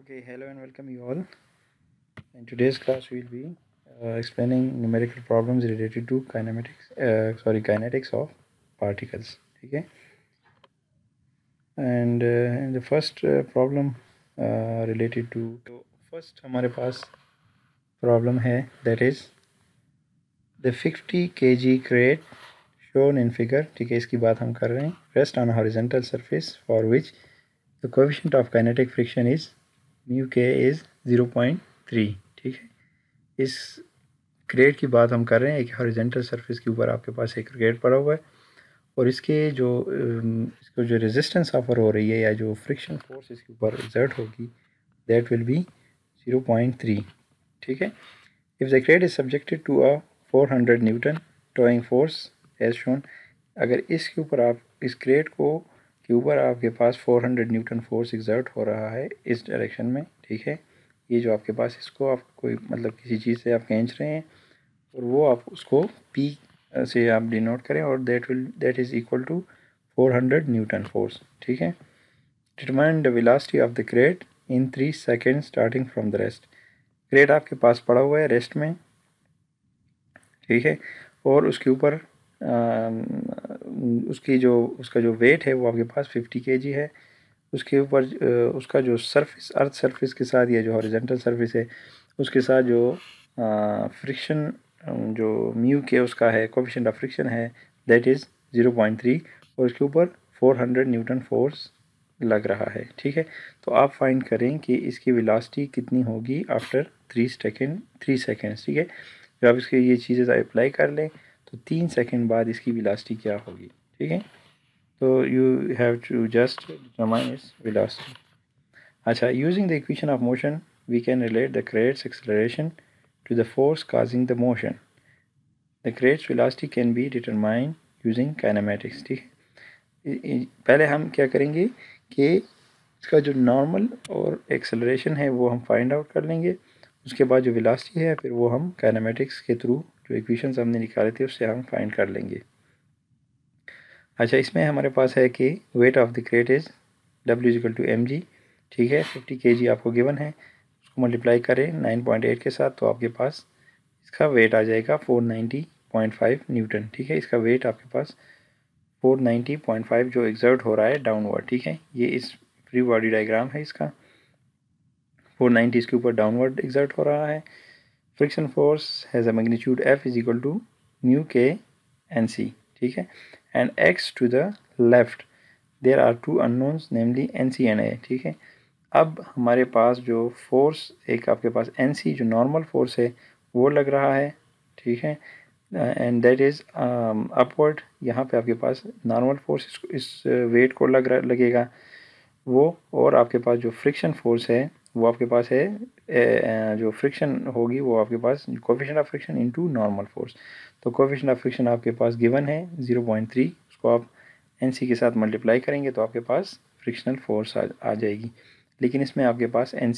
okay hello and welcome you all in today's class we will be uh, explaining numerical problems related to kinematics uh, sorry kinetics of particles okay and uh, in the first uh, problem uh, related to so first hamare paas problem hai that is the 50 kg crate shown in figure theek hai iski baat hum kar rahe hain rest on a horizontal surface for which the coefficient of kinetic friction is mu K is zero point three ठीक है इस crate की बात हम कर रहे हैं एक हॉरिजेंटल सरफेस के ऊपर आपके पास एक क्रेट पड़ा हुआ है और इसके जो um, इसको जो रेजिस्टेंस ऑफर हो रही है या जो फ्रिक्शन फोर्स इसके ऊपर एग्जर्ट होगी that will be zero point three ठीक है if the crate is subjected to a four hundred newton towing force as shown अगर इसके ऊपर आप इस क्रेट को के ऊपर आपके पास 400 न्यूटन फोर्स एग्जर्ट हो रहा है इस डायरेक्शन में ठीक है ये जो आपके पास इसको आप कोई मतलब किसी चीज़ से आप खींच रहे हैं और वो आप उसको पी से आप डिनोट करें और that will that is equal to 400 newton force ठीक है determine the velocity of the crate in three second starting from the rest crate आपके पास पड़ा हुआ है रेस्ट में ठीक है और उसके ऊपर उसकी जो उसका जो वेट है वो आपके पास फिफ्टी के जी है उसके ऊपर उसका जो सरफेस अर्थ सरफेस के साथ या जो हॉरिजेंटल सरफेस है उसके साथ जो फ्रिक्शन जो म्यू के उसका है कोफिशेंट ऑफ फ्रिक्शन है that is zero point three और उसके ऊपर फोर हंड्रेड न्यूटन फोर्स लग रहा है ठीक है तो आप फाइंड करें कि इसकी विलासटी कितनी होगी after three second three seconds ठीक है जब आप इसके ये चीज़ें अप्लाई कर लें तो तीन सेकेंड बाद इसकी विलासटी क्या होगी ठीक है तो you have to just determine its अच्छा using the equation of motion we can relate the crate's acceleration to the force causing the motion the crate's velocity can be determined using kinematics ठीक पहले हम क्या करेंगे कि इसका जो normal और एक्सेलरेशन है वो हम फाइंड आउट कर लेंगे उसके बाद जो विलास्टी है फिर वो हम कैनामेटिक्स के थ्रू जो इक्वेशंस हमने निकाले थे उससे हम फाइंड कर लेंगे अच्छा इसमें हमारे पास है कि weight of the crate is W equal to M G ठीक है फिफ्टी के जी आपको गिवन है उसको मल्टीप्लाई करें नाइन पॉइंट एट के साथ तो आपके पास इसका वेट आ जाएगा four ninety point five newton ठीक है इसका वेट आपके पास फोर नाइन्टी पॉइंट फाइव जो एग्जर्ट हो रहा है डाउनवर्ड ठीक है ये इस फ्री बॉडी डाइग्राम है इसका फोर नाइन्टी इसके ऊपर डाउनवर्ड एग्जर्ट हो रहा है friction force has a magnitude F is equal to mu K N C ठीक है and acts to the left there are two unknowns namely N C and A ठीक है अब हमारे पास जो फोर्स एक आपके पास एन सी जो नॉर्मल फोर्स है वो लग रहा है ठीक है एंड दैट इज़ अपवर्ड यहाँ पे आपके पास नॉर्मल फोर्स इस वेट uh, को लग लगेगा वो और आपके पास जो फ्रिक्शन फोर्स है वो आपके पास है ए, जो फ्रिक्शन होगी वो आपके पास coefficient of friction into normal force तो कोफिशन ऑफ फ्रिक्शन आपके पास गिवन है ज़ीरो पॉइंट थ्री उसको आप एन के साथ मल्टीप्लाई करेंगे तो आपके पास फ्रिक्शनल फोर्स आ, आ जाएगी लेकिन इसमें आपके पास एन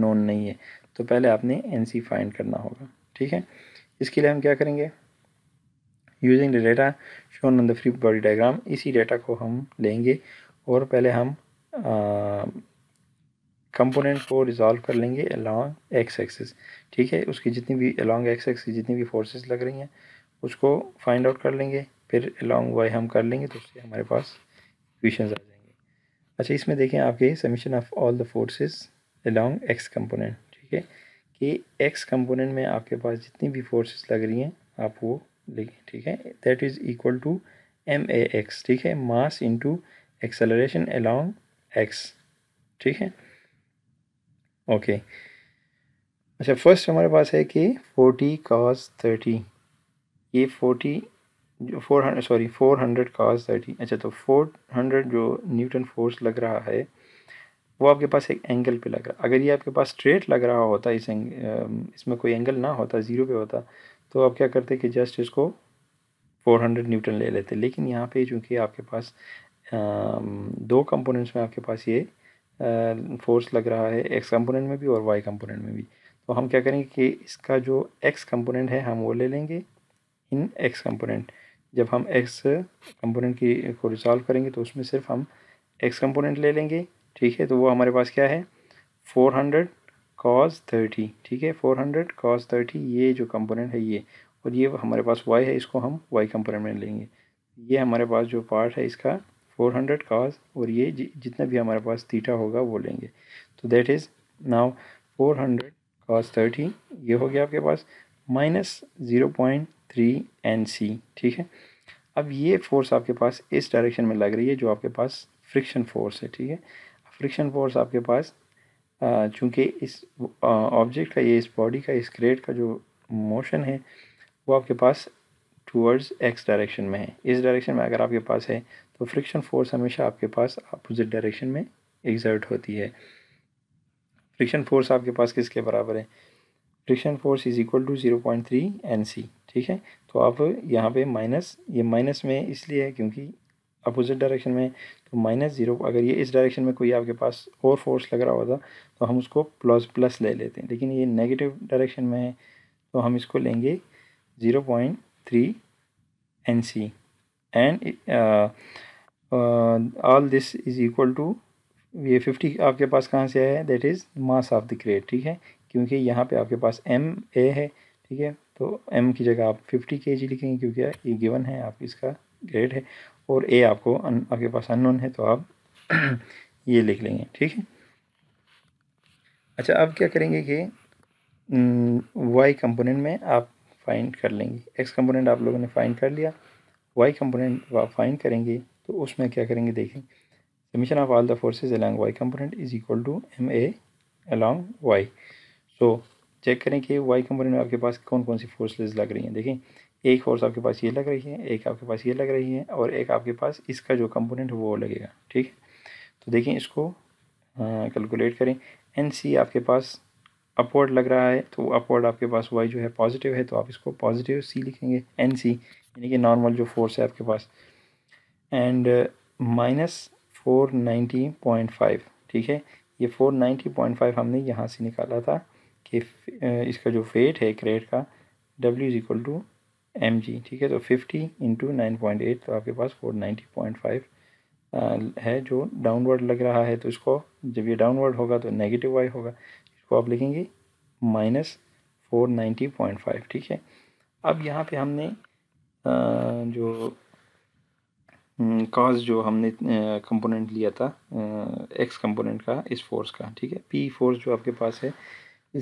नोन नहीं है तो पहले आपने एन फाइंड करना होगा ठीक है इसके लिए हम क्या करेंगे using the data shown on the free body diagram इसी डाटा को हम लेंगे और पहले हम आ, कंपोनेंट को रिजॉल्व कर लेंगे अलॉन्ग एक्स एक्सिस ठीक है उसकी जितनी भी अलॉन्ग एक्स की जितनी भी फोर्सेस लग रही हैं उसको फाइंड आउट कर लेंगे फिर अलॉन्ग वाई हम कर लेंगे तो उससे हमारे पास इक्वेशंस आ जाएंगे अच्छा इसमें देखें आपके summation of all the forces along X component ठीक है कि एक्स कंपोनेंट में आपके पास जितनी भी फोर्सेस लग रही हैं आप वो लिखें ठीक है that is equal to M A x ठीक है mass into acceleration along X ठीक है ओके अच्छा फर्स्ट हमारे पास है कि फोर्टी काज थर्टी ये फोर्टी जो four hundred sorry four hundred cos thirty अच्छा तो फोर हंड्रेड जो न्यूटन फोर्स लग रहा है वो आपके पास एक एंगल पे लग रहा है अगर ये आपके पास स्ट्रेट लग रहा होता इस एंग इसमें कोई एंगल ना होता ज़ीरो पे होता तो आप क्या करते कि जस्ट इसको फोर हंड्रेड न्यूटन ले लेते लेकिन यहाँ पे चूँकि आपके पास आ, दो कंपोनेंट्स में आपके पास ये फोर्स लग रहा है एक्स कंपोनेंट में भी और वाई कंपोनेंट में भी तो हम क्या करेंगे कि इसका जो एक्स कंपोनेंट है हम वो ले लेंगे इन एक्स कंपोनेंट जब हम एक्स कंपोनेंट की को रिजॉल्व करेंगे तो उसमें सिर्फ हम एक्स कंपोनेंट ले लेंगे ठीक है तो वो हमारे पास क्या है फोर हंड्रेड कॉस थर्टी ठीक है फोर हंड्रेड कॉस थर्टी ये जो कंपोनेंट है ये और ये हमारे पास वाई है इसको हम वाई कंपोनेंट में लेंगे ये हमारे पास जो पार्ट है इसका फोर हंड्रेड कॉस और ये जितना भी हमारे पास थीटा होगा वो लेंगे तो that is now four hundred cos thirty ये हो गया आपके पास minus zero point three N C ठीक है अब ये फोर्स आपके पास इस डायरेक्शन में लग रही है जो आपके पास फ्रिक्शन फोर्स है ठीक है फ्रिक्शन फोर्स आपके पास चूँकि इस ऑब्जेक्ट का ये इस बॉडी का इस क्रेट का जो मोशन है वो आपके पास टूवर्ड्स एक्स डायरेक्शन में है इस डायरेक्शन में अगर आपके पास है तो फ्रिक्शन फोर्स हमेशा आपके पास अपोजिट डायरेक्शन में एग्जर्ट होती है फ्रिक्शन फोर्स आपके पास किसके बराबर है friction force is equal to zero point three N C ठीक है तो आप यहाँ पे माइनस ये माइनस में इसलिए है क्योंकि अपोजिट डायरेक्शन में तो माइनस ज़ीरो अगर ये इस डायरेक्शन में कोई आपके पास और फोर्स लग रहा होता तो हम उसको प्लस प्लस ले लेते हैं लेकिन ये नेगेटिव डायरेक्शन में है तो हम इसको लेंगे zero point three and C and uh, uh, all this is equal to ये फिफ्टी आपके पास कहाँ से आया है that is mass of the crate ठीक है क्योंकि यहाँ पे आपके पास एम ए है ठीक है तो एम की जगह आप फिफ्टी के जी लिखेंगे क्योंकि ये गिवन है आप इसका ग्रेड है और ए आपको अन, आपके पास अननोन है तो आप ये लिख लेंगे ठीक है अच्छा अब क्या करेंगे कि वाई कंपोनेंट में आप फाइंड कर लेंगे एक्स कंपोनेंट आप लोगों ने फाइंड कर लिया वाई कंपोनेंट आप फाइंड करेंगे तो उसमें क्या करेंगे देखें summation of all the forces along Y component is equal to M A along Y so check करें कि वाई कंपोनेंट में आपके पास कौन कौन सी फोर्सेज लग रही हैं देखें एक फोर्स आपके पास ये लग रही है एक आपके पास ये लग रही है और एक आपके पास इसका जो कंपोनेंट है वो लगेगा ठीक है तो देखें इसको कैलकुलेट हाँ, करें एन सी आपके पास अपवर्ड लग रहा है तो अपवर्ड आपके पास वाई जो है पॉजिटिव है तो आप इसको पॉजिटिव सी लिखेंगे एन सी यानी कि नॉर्मल जो फोर्स है आपके पास and minus four ninety point five ठीक है ये फोर नाइन्टी पॉइंट फाइव हमने यहाँ से निकाला था कि uh, इसका जो वेट है क्रेट का W is equal to M G ठीक है तो fifty into nine point eight तो आपके पास फोर नाइन्टी पॉइंट फाइव है जो डाउनवर्ड लग रहा है तो इसको जब ये डाउनवर्ड होगा तो नेगेटिव वाई होगा इसको आप लिखेंगे minus four ninety point five ठीक है अब यहाँ पे हमने जो कॉज हम्म, जो हमने कंपोनेंट लिया था एक्स कंपोनेंट का इस फोर्स का ठीक है पी फोर्स जो आपके पास है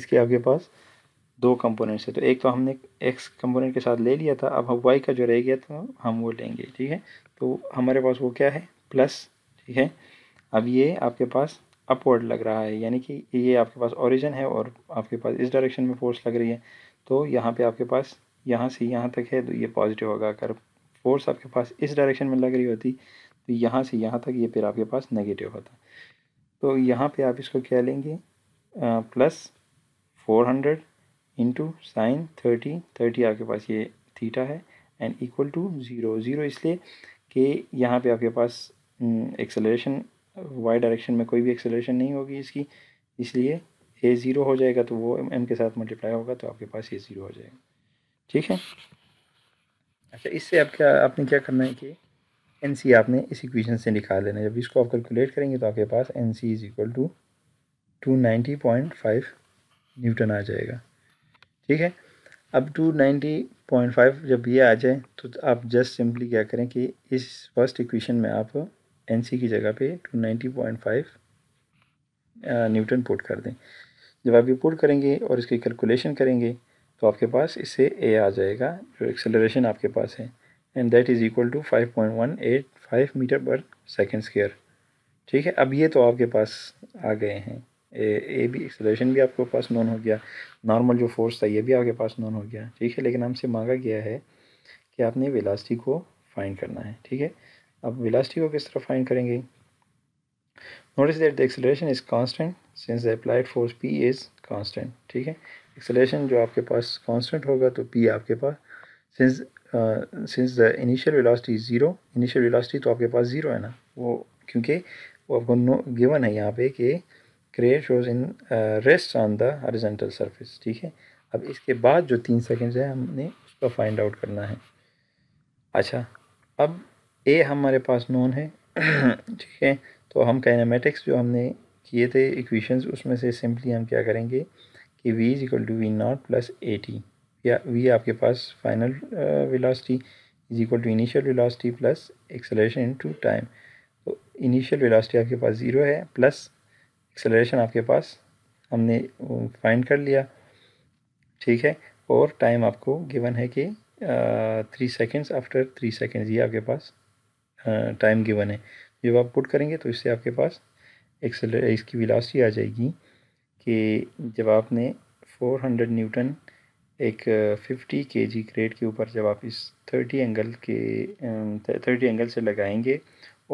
इसके आपके पास दो कंपोनेंट्स है तो एक तो हमने एक्स कंपोनेंट के साथ ले लिया था अब हम वाई का जो रह गया था हम वो लेंगे ठीक है तो हमारे पास वो क्या है प्लस ठीक है अब ये आपके पास अपवर्ड लग रहा है यानी कि ये आपके पास ओरिजिन है और आपके पास इस डायरेक्शन में फोर्स लग रही है तो यहाँ पे आपके पास यहाँ से यहाँ तक है तो ये पॉजिटिव होगा अगर फोर्स आपके पास इस डायरेक्शन में लग रही होती तो यहाँ से यहाँ तक ये फिर आपके पास नेगेटिव होता तो यहाँ पे आप इसको क्या लेंगे plus four hundred into sine thirty thirty आपके पास ये थीटा है and equal to zero zero इसलिए कि यहाँ पे आपके पास एक्सेलरेशन हम्म, वाई डायरेक्शन में कोई भी एक्सेलरेशन नहीं होगी इसकी इसलिए ए ज़ीरो हो जाएगा तो वो एम के साथ मल्टीप्लाई होगा तो आपके पास ए ज़ीरो हो जाएगा ठीक है अच्छा इससे आप क्या आपने क्या करना है कि एन सी आपने इस इक्वेशन से निकाल लेना जब इसको आप कैलकुलेट करेंगे तो आपके पास N C is equal to two ninety point five newton आ जाएगा ठीक है अब टू नाइन्टी पॉइंट फाइव जब ये आ जाए तो आप जस्ट सिंपली क्या करें कि इस फर्स्ट इक्वेशन में आप एन की जगह पे two ninety point five newton put कर दें जब आप ये पुट करेंगे और इसकी कैलकुलेशन करेंगे तो आपके पास इससे ए आ जाएगा जो एक्सेलरेशन आपके पास है and that is equal to five point one eight five metre per second square ठीक है अब ये तो आपके पास आ गए हैं ए ए भी एक्सेलरेशन भी आपके पास नॉन हो गया नॉर्मल जो फोर्स था ये भी आपके पास नॉन हो गया ठीक है लेकिन हमसे मांगा गया है कि आपने वेलास्टी को फाइंड करना है ठीक है अब विलासिटी को किस तरह फाइंड करेंगे notice that the acceleration is constant since the applied force P is constant ठीक है एक्सेलरेशन जो आपके पास कांस्टेंट होगा तो पी आपके पास since since the initial is zero initial velocity तो आपके पास ज़ीरो है ना वो क्योंकि वो आपको नो गिवन है यहाँ पे कि crate shows in rest on the horizontal surface ठीक है अब इसके बाद जो तीन सेकेंड्स है हमने उसका फाइंड आउट करना है अच्छा अब ए हमारे पास नॉन है ठीक है तो हम काइनामेटिक्स जो हमने किए थे इक्वेशंस उसमें से सिंपली हम क्या करेंगे कि v is equal to v naught plus a t या वी आपके पास final velocity is equal to initial velocity plus acceleration to time तो इनिशियल वेलोसिटी आपके पास ज़ीरो है प्लस एक्सेलरेशन आपके पास हमने फाइंड uh, कर लिया ठीक है और टाइम आपको गिवन है कि three seconds after three seconds ये आपके पास टाइम गिवन है जब आप पुट करेंगे तो इससे आपके पास एक्सेलर इसकी विलासिटी आ जाएगी कि जब आपने 400 न्यूटन एक 50 के जी क्रेट के ऊपर जब आप इस 30 एंगल के 30 एंगल से लगाएंगे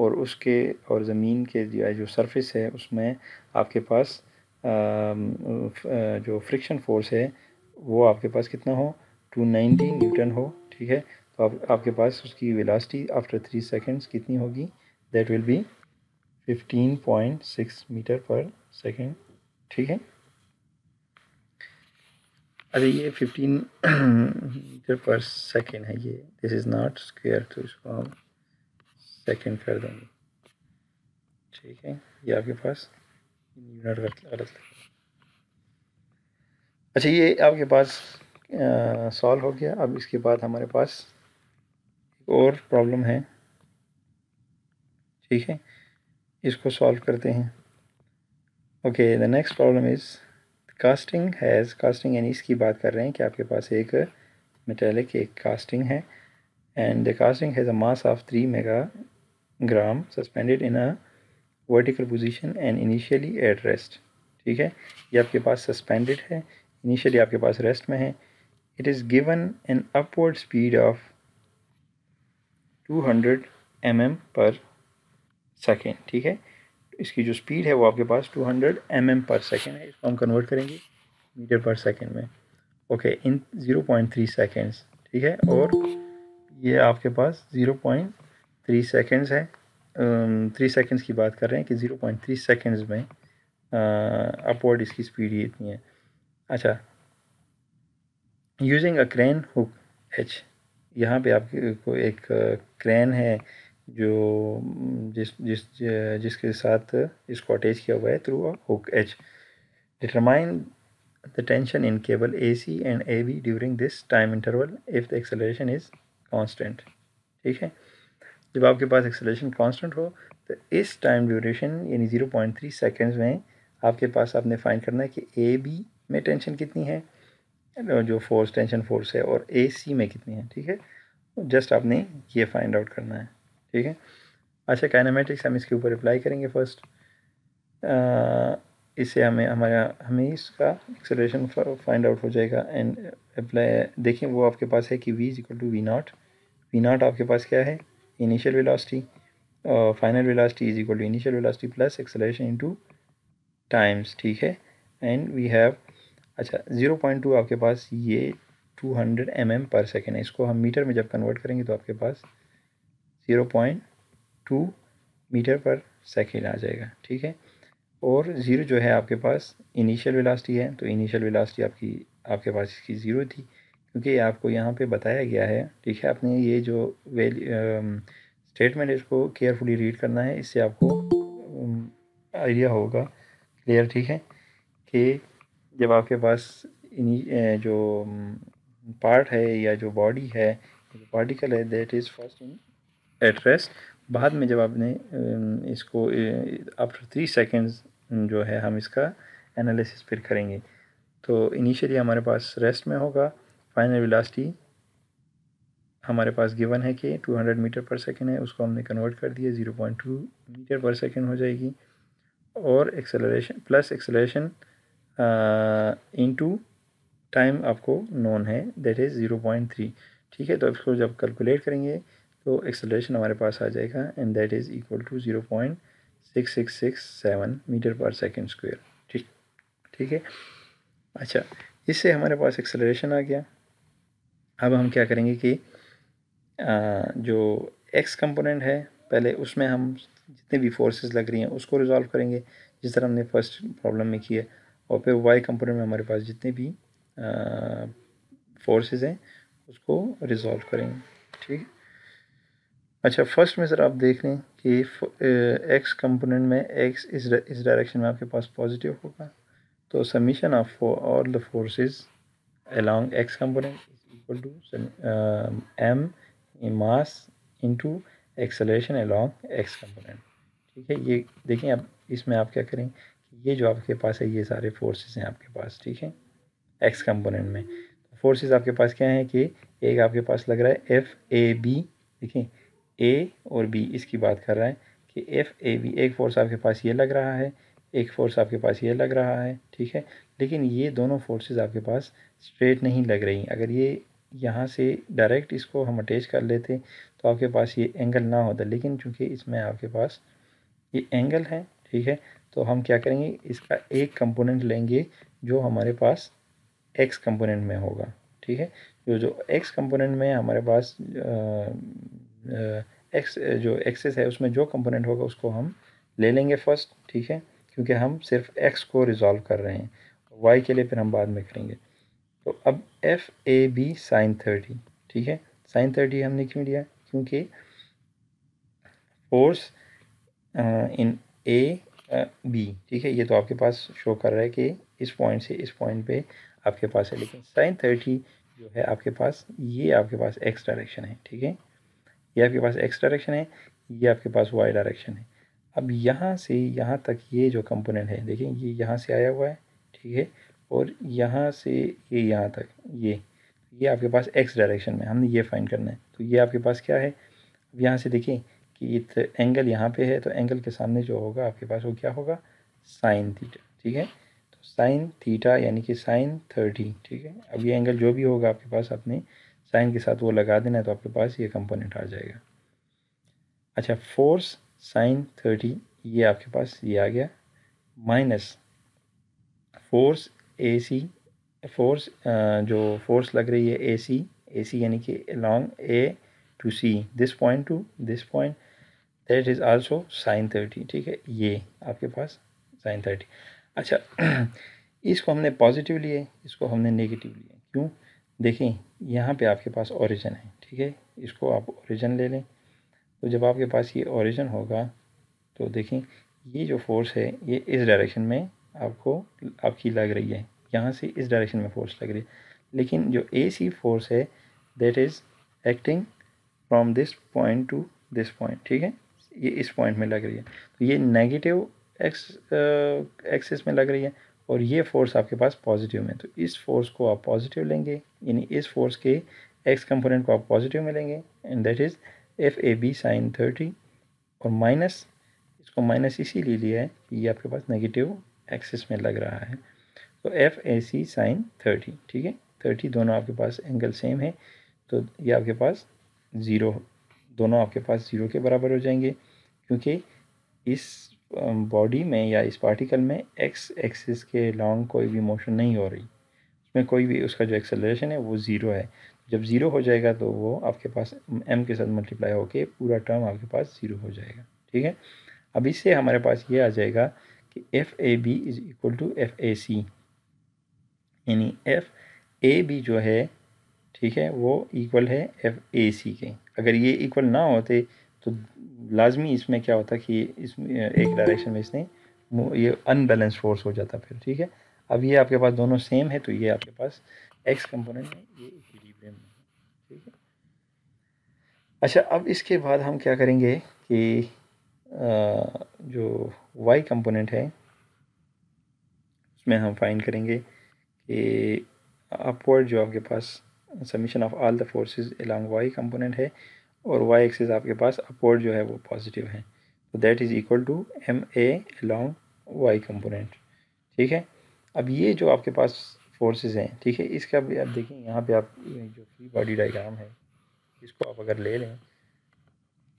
और उसके और ज़मीन के जो जो सरफेस है उसमें आपके पास जो फ्रिक्शन फोर्स है वो आपके पास कितना हो 290 न्यूटन हो ठीक है तो आप, आपके पास उसकी वेलासिटी आफ्टर थ्री सेकेंड्स कितनी होगी that will be fifteen point six metre per second ठीक है अरे ये फिफ्टीन मीटर पर सेकेंड है ये दिस इज़ नॉट स्क्वेयर तो इसको हम सेकेंड कर देंगे ठीक है ये आपके पास यूनिट गलत अच्छा ये आपके पास सॉल्व हो गया अब इसके बाद हमारे पास और प्रॉब्लम है ठीक है इसको सॉल्व करते हैं okay the next problem is casting has casting यानी इसकी बात कर रहे हैं कि आपके पास एक मेटेलिक एक कास्टिंग है and the casting has a mass of three mega gram suspended in a vertical position and initially at rest ठीक है ये आपके पास सस्पेंडेड है इनिशियली आपके पास रेस्ट में है it is given an upward speed of two hundred m m per second ठीक है इसकी जो स्पीड है वो आपके पास two hundred m m per second है इसको हम कन्वर्ट करेंगे मीटर पर सेकेंड में okay in zero point three seconds ठीक है और ये आपके पास ज़ीरो पॉइंट थ्री सेकेंड्स है थ्री um, सेकेंड्स की बात कर रहे हैं कि ज़ीरो पॉइंट थ्री सेकेंड्स में अपवर्ड uh, इसकी स्पीड ये इतनी है अच्छा using a crane hook H यहाँ पे आपको एक क्रेन है जो जिस जिस जिसके साथ इसको अटैच किया हुआ है through hook H determine the tension in cable A C and A B during this time interval if the acceleration is constant ठीक है जब आपके पास एक्सेलरेशन कांस्टेंट हो तो इस टाइम ड्यूरेशन यानी ज़ीरो पॉइंट थ्री सेकेंड्स में आपके पास आपने फाइंड करना है कि ए बी में टेंशन कितनी है Uh, जो फोर्स टेंशन फोर्स है और ए सी में कितनी है ठीक है जस्ट तो आपने ये फाइंड आउट करना है ठीक है अच्छा काइनामेटिक्स हम इसके ऊपर अप्लाई करेंगे फर्स्ट uh, इससे हमें हमारा हमें इसका एक्सेलरेशन फाइंड आउट हो जाएगा एंड अप्लाई देखें वो आपके पास है कि v is equal to v naught v naught आपके पास क्या है इनिशियल वेलोसिटी और final velocity is equal to initial velocity plus acceleration into times ठीक है एंड वी हैव अच्छा ज़ीरो पॉइंट टू आपके पास ये two hundred m m per second है इसको हम मीटर में जब कन्वर्ट करेंगे तो आपके पास zero point two metre per second आ जाएगा ठीक है और ज़ीरो जो है आपके पास इनिशियल वेलासिटी है तो इनिशियल वेलासिटी आपकी आपके पास इसकी ज़ीरो थी क्योंकि आपको यहाँ पे बताया गया है ठीक है आपने ये जो वेल स्टेटमेंट इसको केयरफुली रीड करना है इससे आपको आइडिया होगा क्लियर ठीक है कि जब आपके पास जो पार्ट है या जो बॉडी है जो पार्टिकल है that is first in at rest बाद में जब आपने इसको आफ्टर थ्री सेकेंड्स जो है हम इसका एनालिसिस फिर करेंगे तो इनिशियली हमारे पास रेस्ट में होगा फाइनल वेलोसिटी हमारे पास गिवन है कि 200 मीटर पर सेकेंड है उसको हमने कन्वर्ट कर दिया 0.2 मीटर पर सेकेंड हो जाएगी और acceleration plus acceleration into time आपको नॉन है that is zero point three ठीक है तो इसको जब कैलकुलेट करेंगे तो एक्सलेशन हमारे पास आ जाएगा and that is equal to zero point six six six seven metre per second square ठीक ठीक है अच्छा इससे हमारे पास एक्सेलरेशन आ गया अब हम क्या करेंगे कि आ, जो एक्स कंपोनेंट है पहले उसमें हम जितने भी फोर्सेस लग रही हैं उसको रिजॉल्व करेंगे जिस तरह हमने फर्स्ट प्रॉब्लम में किया और फिर वाई कंपोनेंट में हमारे पास जितने भी फोर्सेस हैं उसको रिजॉल्व करेंगे ठीक अच्छा फर्स्ट में सर आप देख लें कि एक्स कंपोनेंट में एक्स इस इस डायरेक्शन में आपके पास पॉजिटिव होगा तो summation of all the forces along x component is equal to m mass into acceleration along x component ठीक है ये देखें आप इसमें आप क्या करें ये जो आपके पास है ये सारे फोर्सेस हैं आपके पास ठीक है एक्स कंपोनेंट में फोर्सेस आपके पास क्या है कि एक आपके पास लग रहा है एफ़ ए बी देखें ए और बी इसकी बात कर रहा है कि एफ़ ए बी एक फोर्स आपके पास ये लग रहा है एक फ़ोर्स आपके पास ये लग रहा है ठीक है लेकिन ये दोनों फोर्सेस आपके पास स्ट्रेट नहीं लग रही अगर ये यहाँ से डायरेक्ट इसको हम अटैच कर लेते तो आपके पास ये एंगल ना होता लेकिन चूँकि इसमें आपके पास ये एंगल है ठीक है तो हम क्या करेंगे इसका एक कंपोनेंट लेंगे जो हमारे पास एक्स कंपोनेंट में होगा ठीक है जो जो एक्स कंपोनेंट में हमारे पास एक्स जो एक्सेस है उसमें जो कंपोनेंट होगा उसको हम ले लेंगे फर्स्ट ठीक है क्योंकि हम सिर्फ एक्स को रिजॉल्व कर रहे हैं वाई के लिए फिर हम बाद में करेंगे तो अब F A B sine thirty ठीक है साइन थर्टी हमने क्यों लिया क्योंकि फोर्स इन ए बी ठीक है ये तो आपके पास शो कर रहा है कि इस पॉइंट से इस पॉइंट पे आपके पास है लेकिन साइन थर्टी जो है आपके पास ये आपके पास एक्स डायरेक्शन है ठीक है ये आपके पास एक्स डायरेक्शन है ये आपके पास वाई डायरेक्शन है अब यहाँ से यहाँ तक ये जो कंपोनेंट है देखें ये यहाँ से आया हुआ है ठीक है और यहाँ से ये यहाँ तक ये ये आपके पास एक्स डायरेक्शन में हमने ये फाइंड करना है तो ये आपके पास क्या है अब यहाँ से देखें कि एंगल यहाँ पे है तो एंगल के सामने जो होगा आपके पास वो क्या होगा साइन थीटा ठीक है तो साइन थीटा यानी कि साइन थर्टी ठीक है अब ये एंगल जो भी होगा आपके पास आपने साइन के साथ वो लगा देना है तो आपके पास ये कंपोनेंट आ जाएगा अच्छा फोर्स साइन थर्टी ये आपके पास ये आ गया minus force A C force जो फोर्स लग रही है ए सी ए सी यानी कि along A to C this point to this point that is also sine thirty ठीक है ये आपके पास साइन थर्टी अच्छा इसको हमने पॉजिटिव लिए इसको हमने नेगेटिव लिए क्यों देखें यहाँ पे आपके पास ओरिजिन है ठीक है इसको आप ओरिजिन ले लें तो जब आपके पास ये ओरिजिन होगा तो देखें ये जो फोर्स है ये इस डायरेक्शन में आपको आपकी लग रही है यहाँ से इस डायरेक्शन में फोर्स लग रही है लेकिन जो ए सी फोर्स है that is acting from this point to this point ठीक है ये इस पॉइंट में लग रही है तो ये नेगेटिव एक्स एक्सिस में लग रही है और ये फोर्स आपके पास पॉजिटिव में तो इस फोर्स को आप पॉजिटिव लेंगे यानी इस फोर्स के एक्स कंपोनेंट को आप पॉजिटिव में लेंगे and that is F A B sine thirty और माइनस इसको माइनस इसी ले लिया है कि ये आपके पास नेगेटिव एक्सिस में लग रहा है तो F A C sine thirty ठीक है थर्टी दोनों आपके पास एंगल सेम है तो ये आपके पास ज़ीरो दोनों आपके पास ज़ीरो के बराबर हो जाएंगे क्योंकि इस बॉडी में या इस पार्टिकल में एक्स एक्सिस के लॉन्ग कोई भी मोशन नहीं हो रही उसमें कोई भी उसका जो एक्सेलरेशन है वो ज़ीरो है जब ज़ीरो हो जाएगा तो वो आपके पास एम के साथ मल्टीप्लाई होके पूरा टर्म आपके पास ज़ीरो हो जाएगा ठीक है अब इससे हमारे पास ये आ जाएगा कि F A B is equal to F A C यानी एफ़ ए बी जो है ठीक है वो इक्वल है एफ ए सी के अगर ये इक्वल ना होते तो लाजमी इसमें क्या होता कि इस एक डायरेक्शन में इसने ये अनबैलेंस फोर्स हो जाता फिर ठीक है अब ये आपके पास दोनों सेम है तो ये आपके पास एक्स कंपोनेंट है ये इक्विलिब्रियम है ठीक है अच्छा अब इसके बाद हम क्या करेंगे कि जो वाई कंपोनेंट है उसमें हम फाइंड करेंगे कि अपवर्ड जो आपके पास summation of all the forces along Y component है और वाई एक्सिस आपके पास अपवर्ड जो है वो पॉजिटिव है तो that is equal to M A along Y component ठीक है अब ये जो आपके पास फोर्सेस हैं ठीक है इसका भी आप देखें यहाँ पे आप जो फ्री बॉडी डायग्राम है इसको आप अगर ले लें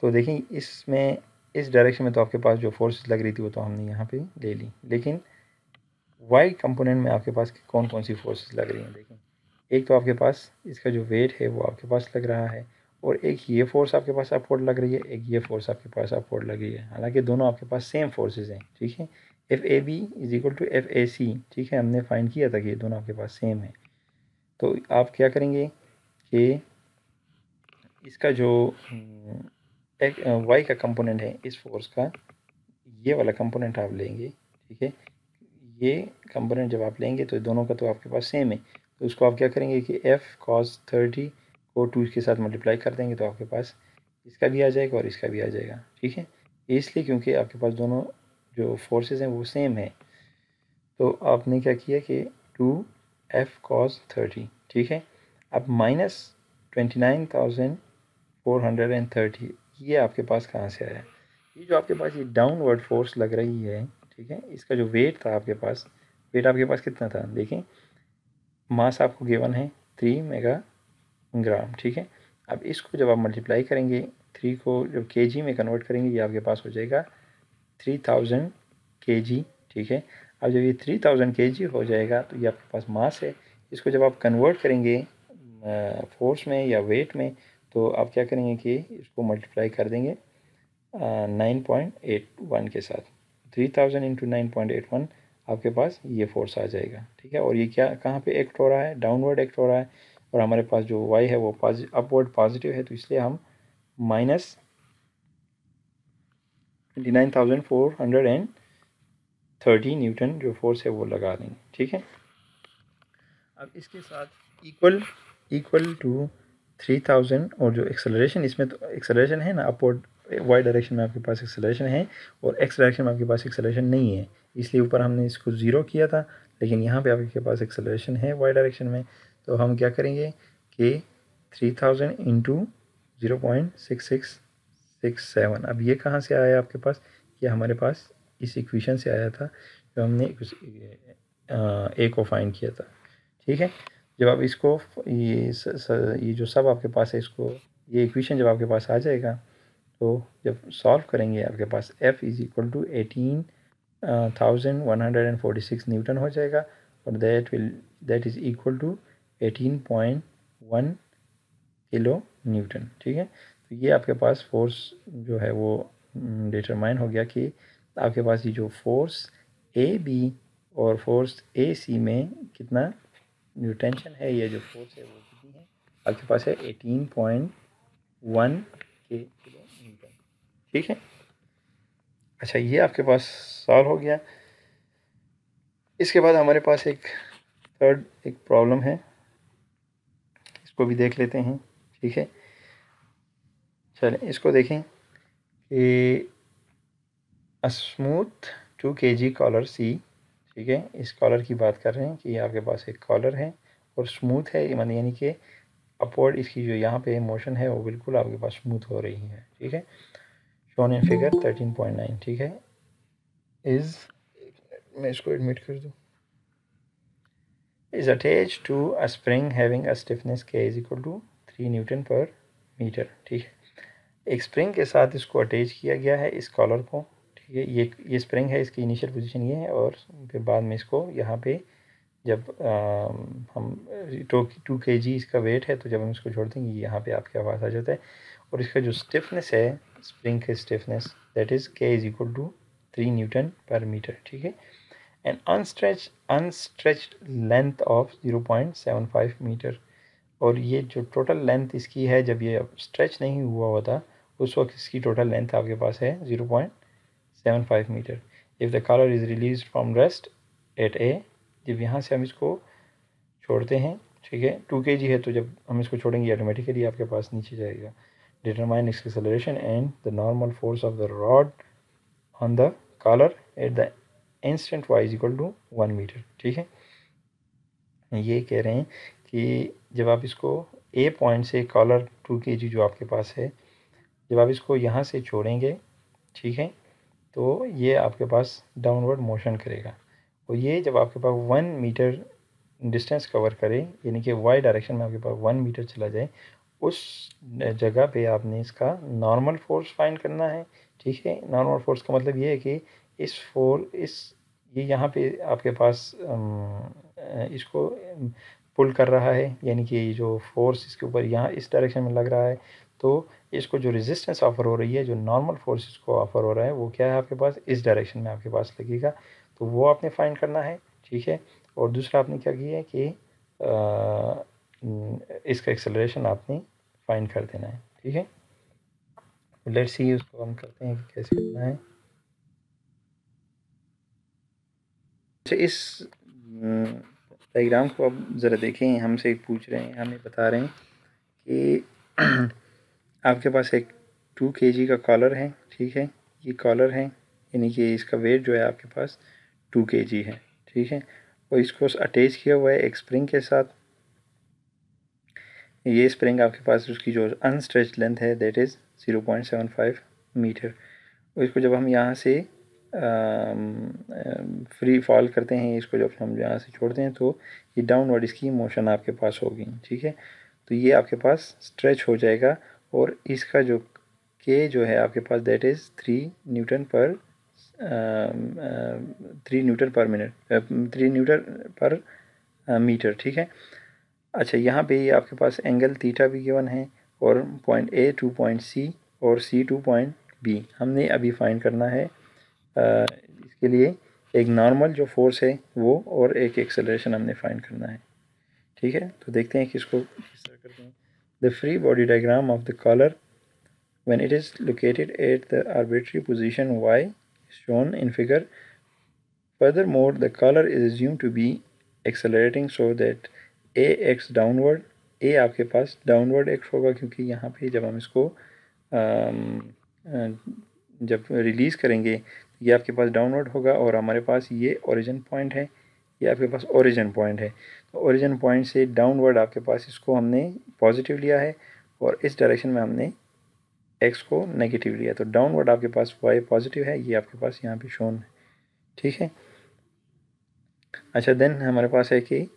तो देखें इसमें इस डायरेक्शन में तो आपके पास जो फोर्सेज लग रही थी वो तो हमने यहाँ पर ले ली लेकिन वाई कंपोनेंट में आपके पास कौन कौन सी फोर्सेज लग रही हैं देखें एक तो आपके पास इसका जो वेट है वो आपके पास लग रहा है और एक ये फोर्स आपके पास अपवर्ड लग रही है एक ये फोर्स आपके पास अपवर्ड लग रही है हालांकि दोनों आपके पास सेम फोर्सेज हैं ठीक है F A B is equal to F A C ठीक है हमने फाइंड किया था कि ये दोनों आपके पास सेम है तो आप क्या करेंगे कि इसका जो हम्म, एक वाई का कंपोनेंट है इस फोर्स का ये वाला कंपोनेंट आप लेंगे ठीक है ये कंपोनेंट जब आप लेंगे तो दोनों का तो आपके पास सेम है तो इसको आप क्या करेंगे कि एफ़ कॉस थर्टी को टू के साथ मल्टीप्लाई कर देंगे तो आपके पास इसका भी आ जाएगा और इसका भी आ जाएगा ठीक है इसलिए क्योंकि आपके पास दोनों जो फोर्सेज हैं वो सेम है तो आपने क्या किया कि टू एफ़ कॉस थर्टी ठीक है अब minus twenty nine thousand four hundred and thirty ये आपके पास कहाँ से आया ये जो आपके पास ये डाउनवर्ड फोर्स लग रही है ठीक है इसका जो वेट था आपके पास वेट आपके पास कितना था देखें मास आपको गिवन है थ्री मेगा ग्राम ठीक है अब इसको जब आप मल्टीप्लाई करेंगे थ्री को जब के में कन्वर्ट करेंगे ये आपके पास हो जाएगा थ्री थाउजेंड के जी ठीक है अब जब ये थ्री थाउजेंड के जी हो जाएगा तो ये आपके पास मास है इसको जब आप कन्वर्ट करेंगे फोर्स में या वेट में तो आप क्या करेंगे कि इसको मल्टीप्लाई कर देंगे नाइन पॉइंट एट वन के साथ three thousand into nine point eight one आपके पास ये फोर्स आ जाएगा ठीक है और ये क्या कहाँ पे एक्ट हो रहा है डाउनवर्ड एक्ट हो रहा है और हमारे पास जो वाई है वो अपवर्ड पॉजिटिव है तो इसलिए हम minus twenty nine thousand four hundred and thirty newton जो फोर्स है वो लगा देंगे ठीक है अब इसके साथ equal equal to three thousand और जो एक्सेलरेशन इसमें तो एक्सेलरेशन है ना अपवर्ड वाई डायरेक्शन में आपके पास एक्सेलरेशन है और एक्स डायरेक्शन में आपके पास एक्सेलरेशन नहीं है इसलिए ऊपर हमने इसको ज़ीरो किया था लेकिन यहाँ पे आपके पास एक्सेलरेशन है वाई डायरेक्शन में तो हम क्या करेंगे कि three thousand into zero point six six six seven अब ये कहाँ से आया आपके पास ये हमारे पास इस इक्वेशन से आया था जो हमने ए को फाइंड किया था ठीक है जब आप इसको ये स, स, ये जो सब आपके पास है इसको ये इक्वेशन जब आपके पास आ जाएगा तो जब सॉल्व करेंगे आपके पास F is equal to eighteen thousand one hundred and forty six newton हो जाएगा और that will that is equal to eighteen point one kilo newton ठीक है तो ये आपके पास फोर्स जो है वो डिटरमाइन हम्म, हो गया कि आपके पास ये जो फोर्स ए बी और फोर्स ए सी में कितना जो टेंशन है या जो फोर्स है वो कितनी है आपके पास है एटीन पॉइंट वन के किलो न्यूटन ठीक है अच्छा ये आपके पास सॉल्व हो गया इसके बाद हमारे पास एक थर्ड एक प्रॉब्लम है इसको भी देख लेते हैं ठीक है चलें इसको देखें कि स्मूथ टू के जी कॉलर सी ठीक है इस कॉलर की बात कर रहे हैं कि आपके पास एक कॉलर है और स्मूथ है मतलब यानी कि अपवर्ड इसकी जो यहाँ पे मोशन है वो बिल्कुल आपके पास स्मूथ हो रही है ठीक है shown in figure thirteen point nine ठीक है इज मैं इसको एडमिट कर दूँ is attach to a spring having a stiffness k is equal to three newton per metre ठीक है एक स्प्रिंग के साथ इसको अटैच किया गया है इस कॉलर को ठीक है ये ये स्प्रिंग है इसकी इनिशियल पोजीशन ये है और फिर बाद में इसको यहाँ पे जब आ, हम टू टू के जी इसका वेट है तो जब हम इसको छोड़ देंगे यहाँ पे आपके आवाज़ आ जाता है और इसका जो स्टिफनेस है स्प्रिंग के stiffness that is k is equal to three newton per metre ठीक है and unstretch unstretch length of zero point seven five metre और ये जो टोटल लेंथ इसकी है जब ये स्ट्रेच नहीं हुआ होता उस वक्त इसकी टोटल लेंथ आपके पास है zero point seven five metre if the collar is release from rest at A जब यहाँ से हम इसको छोड़ते हैं ठीक है टू के जी है तो जब हम इसको छोड़ेंगे ऑटोमेटिकली आपके पास नीचे जाएगा determine its acceleration and the normal force of the rod on the collar at the instant y is equal to one metre ठीक है ये कह रहे हैं कि जब आप इसको ए पॉइंट से कॉलर टू के जी जो आपके पास है जब आप इसको यहाँ से छोड़ेंगे ठीक है तो ये आपके पास डाउनवर्ड मोशन करेगा और ये जब आपके पास वन मीटर डिस्टेंस कवर करे यानी कि वाई डायरेक्शन में आपके पास वन मीटर चला जाए उस जगह पे आपने इसका नॉर्मल फोर्स फाइंड करना है ठीक है नॉर्मल फोर्स का मतलब ये है कि इस फोर इस ये यहाँ पे आपके पास इसको पुल कर रहा है यानी कि जो फोर्स इसके ऊपर यहाँ इस डायरेक्शन में लग रहा है तो इसको जो रेजिस्टेंस ऑफर हो रही है जो नॉर्मल फोर्स इसको ऑफर हो रहा है वो क्या है आपके पास इस डायरेक्शन में आपके पास लगेगा तो वो आपने फाइंड करना है ठीक है और दूसरा आपने क्या किया है कि आ, इसका एक्सेलरेशन आपने फाइन कर देना है ठीक है लेट्स सी उसको हम करते हैं कि कैसे करना है अच्छा इस डाइग्राम को आप ज़रा देखें हमसे पूछ रहे हैं हमें बता रहे हैं कि आपके पास एक टू के जी का कॉलर है ठीक है ये कॉलर है यानी कि इसका वेट जो है आपके पास टू के जी है ठीक है और इसको अटैच किया हुआ है एक स्प्रिंग के साथ ये स्प्रिंग आपके पास उसकी जो अनस्ट्रेच लेंथ है that is zero point seven five metre इसको जब हम यहाँ से फ्री फॉल करते हैं इसको जब हम यहाँ से छोड़ते हैं तो ये डाउनवर्ड इसकी मोशन आपके पास होगी ठीक है तो ये आपके पास स्ट्रेच हो जाएगा और इसका जो के जो है आपके पास that is three newton per three newton per minute three newton per metre ठीक है अच्छा यहाँ पे आपके पास एंगल थीटा भी गिवन है और point A to point C और सी टू पॉइंट बी हमने अभी फाइंड करना है आ, इसके लिए एक नॉर्मल जो फोर्स है वो और एक एक्सेलरेशन हमने फाइंड करना है ठीक है तो देखते हैं कि इसको करते हैं the free body diagram of the collar it is located at the arbitrary arbitrary y shown in figure furthermore the collar is assumed to be accelerating so that a x downward a आपके पास downward x होगा क्योंकि यहाँ पे जब हम इसको जब रिलीज़ करेंगे तो ये आपके पास डाउनवर्ड होगा और हमारे पास ये ओरिजिन पॉइंट है ये आपके पास ओरिजिन पॉइंट है तो ओरिजिन पॉइंट से डाउनवर्ड आपके पास इसको हमने पॉजिटिव लिया है और इस डायरेक्शन में हमने एक्स को नेगेटिव लिया तो डाउनवर्ड आपके पास वाई पॉजिटिव है ये आपके पास यहाँ पे शोन है ठीक है अच्छा देन हमारे पास है कि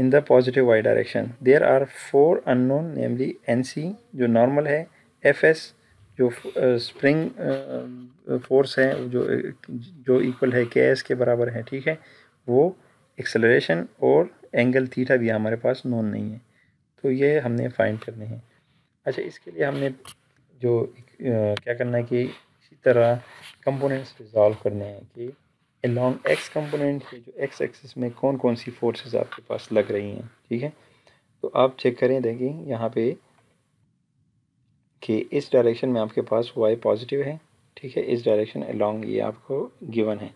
in in the positive y direction. There are four namely N C जो नॉर्मल है एफ एस जो स्प्रिंग फोर्स है जो जो इक्वल है के एस के बराबर है ठीक है वो एक्सेलरेशन और एंगल थीटा भी हमारे पास नॉन नहीं है तो ये हमने फाइंड करने हैं अच्छा इसके लिए हमने जो आ, क्या करना है कि इसी तरह कंपोनेंट्स रिजॉल्व करने हैं कि अलॉन्ग एक्स कंपोनेंट के जो एक्स एक्सिस में कौन कौन सी फोर्सेस आपके पास लग रही हैं ठीक है तो आप चेक करें देखें यहाँ पे कि इस डायरेक्शन में आपके पास वाई पॉजिटिव है ठीक है इस डायरेक्शन अलॉन्ग ये आपको गिवन है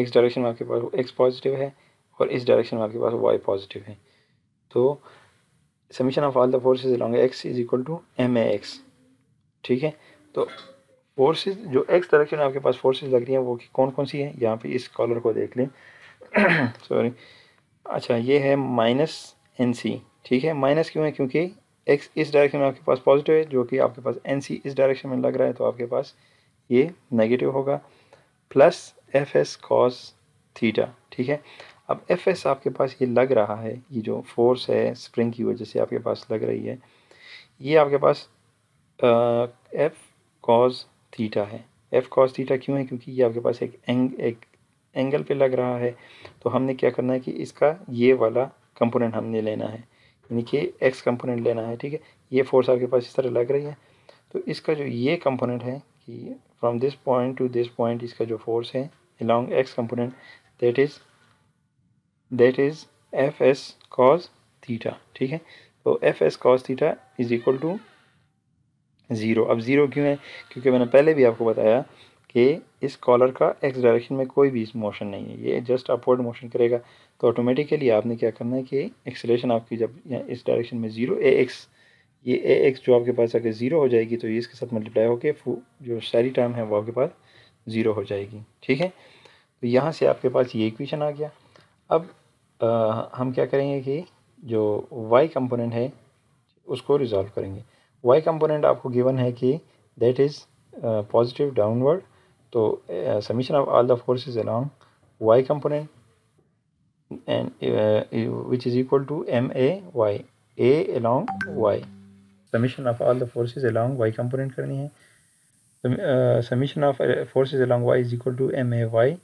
एक्स डायरेक्शन में आपके पास एक्स पॉजिटिव है और इस डायरेक्शन में आपके पास वाई पॉजिटिव है तो summation of all the forces along x is equal to M A x ठीक है तो फोर्सेस जो एक्स डायरेक्शन में आपके पास फोर्सेस लग रही हैं वो कौन कौन सी हैं यहाँ पे इस कॉलर को देख लें सॉरी अच्छा ये है माइनस एन सी ठीक है माइनस क्यों है क्योंकि एक्स इस डायरेक्शन में आपके पास पॉजिटिव है जो कि आपके पास एन सी इस डायरेक्शन में लग रहा है तो आपके पास ये नेगेटिव होगा plus F S cos theta ठीक है अब एफ एस आपके पास ये लग रहा है ये जो फोर्स है स्प्रिंग की वजह से आपके पास लग रही है ये आपके पास एफ कॉज थीटा है एफ कॉस थीटा क्यों है क्योंकि ये आपके पास एक एंग एक एंगल पे लग रहा है तो हमने क्या करना है कि इसका ये वाला कंपोनेंट हमने लेना है यानी कि एक्स कंपोनेंट लेना है ठीक है ये फोर्स आपके पास इस तरह लग रही है तो इसका जो ये कंपोनेंट है कि from this point to this point इसका जो फोर्स है along X component that is that is F S cos theta ठीक है तो F S cos theta is equal to zero अब ज़ीरो क्यों है क्योंकि मैंने पहले भी आपको बताया कि इस कॉलर का एक्स डायरेक्शन में कोई भी मोशन नहीं है ये जस्ट अपवर्ड मोशन करेगा तो ऑटोमेटिकली आपने क्या करना है कि एक्सलेशन आपकी जब इस डायरेक्शन में ज़ीरो ए एक्स ये ए एक्स जो आपके पास अगर ज़ीरो हो जाएगी तो ये इसके साथ मल्टीप्लाई होकर जो सारी टर्म है वो आपके पास ज़ीरो हो जाएगी ठीक है तो यहाँ से आपके पास ये इक्वेशन आ गया अब आ, हम क्या करेंगे कि जो वाई कंपोनेंट है उसको रिज़ॉल्व करेंगे वाई कंपोनेंट आपको गिवन है कि दैट इज़ पॉजिटिव डाउनवर्ड तो summation of all the forces along Y component and which is equal to M A Y A along Y summation of all the forces along Y component करनी है summation of forces along Y is equal to M A Y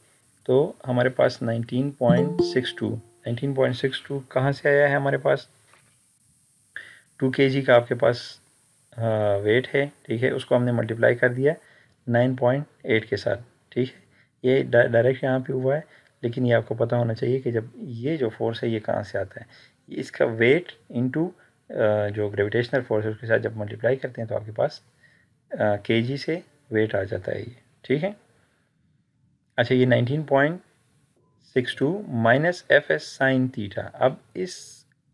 तो हमारे पास point point six two nineteen six two कहाँ से आया है हमारे पास टू के जी का आपके पास वेट हाँ, है ठीक है उसको हमने मल्टीप्लाई कर दिया नाइन पॉइंट एट के साथ ठीक है ये डायरेक्ट यहाँ पे हुआ है लेकिन ये आपको पता होना चाहिए कि जब ये जो फोर्स है ये कहाँ से आता है इसका वेट इंटू जो ग्रेविटेशनल फोर्स है उसके साथ जब मल्टीप्लाई करते हैं तो आपके पास के जी से वेट आ जाता है ये ठीक है अच्छा ये nineteen point six two minus F S sine theta अब इस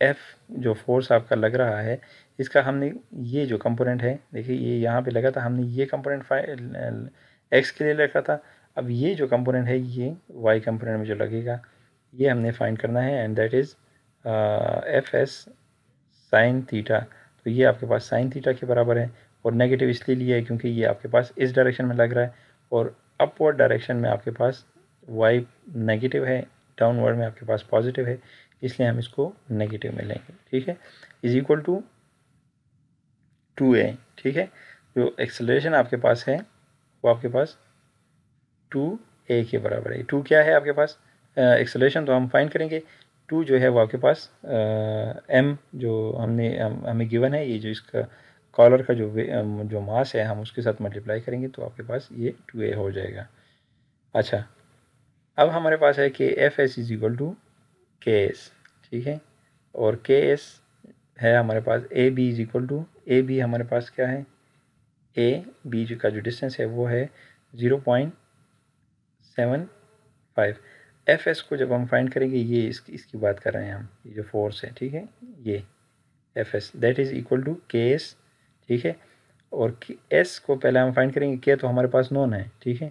एफ जो फोर्स आपका लग रहा है इसका हमने ये जो कंपोनेंट है देखिए ये यहाँ पे लगा था हमने ये कंपोनेंट एक्स के लिए रखा था अब ये जो कंपोनेंट है ये वाई कंपोनेंट में जो लगेगा ये हमने फाइंड करना है and that is F S sine theta तो ये आपके पास साइन थीटा के बराबर है और नेगेटिव इसलिए लिया है क्योंकि ये आपके पास इस डायरेक्शन में लग रहा है और अपवर्ड डायरेक्शन में आपके पास वाई नेगेटिव है डाउनवर्ड में आपके पास पॉजिटिव है इसलिए हम इसको नेगेटिव में लेंगे ठीक है is equal to two A ठीक है जो एक्सेलरेशन आपके पास है वो आपके पास टू ए के बराबर है टू क्या है आपके पास एक्सेलरेशन तो हम फाइंड करेंगे टू जो है वो आपके पास एम जो हमने हम, हमें गिवन है ये जो इसका कॉलर का जो जो मास है हम उसके साथ मल्टीप्लाई करेंगे तो आपके पास ये टू ए हो जाएगा अच्छा अब हमारे पास है कि F S is equal to K S ठीक है और के एस है हमारे पास A B is equal to A B हमारे पास क्या है ए बी जो का जो डिस्टेंस है वो है zero point seven five F S को जब हम फाइंड करेंगे ये इसकी इसकी बात कर रहे हैं हम ये जो फोर्स है ठीक है ये F S that is equal to K S ठीक है और एस को पहले हम फाइंड करेंगे के तो हमारे पास नॉन है ठीक है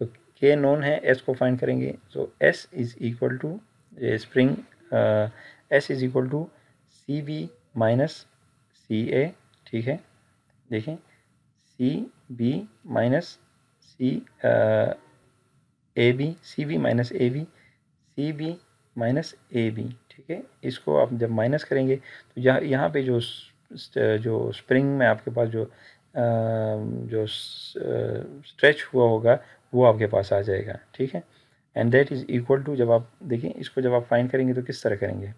तो के नॉन है एस को फाइंड करेंगे तो S is equal to spring S is equal to C B minus C A ठीक है देखें C B minus C A B C B minus A B C B minus A B ठीक है इसको आप जब माइनस करेंगे तो यहाँ यहाँ पे जो जो स्प्रिंग में आपके पास जो uh, जो स्ट्रेच uh, हुआ होगा वो आपके पास आ जाएगा ठीक है and that is equal to जब आप देखिए इसको जब आप फाइन करेंगे तो किस तरह करेंगे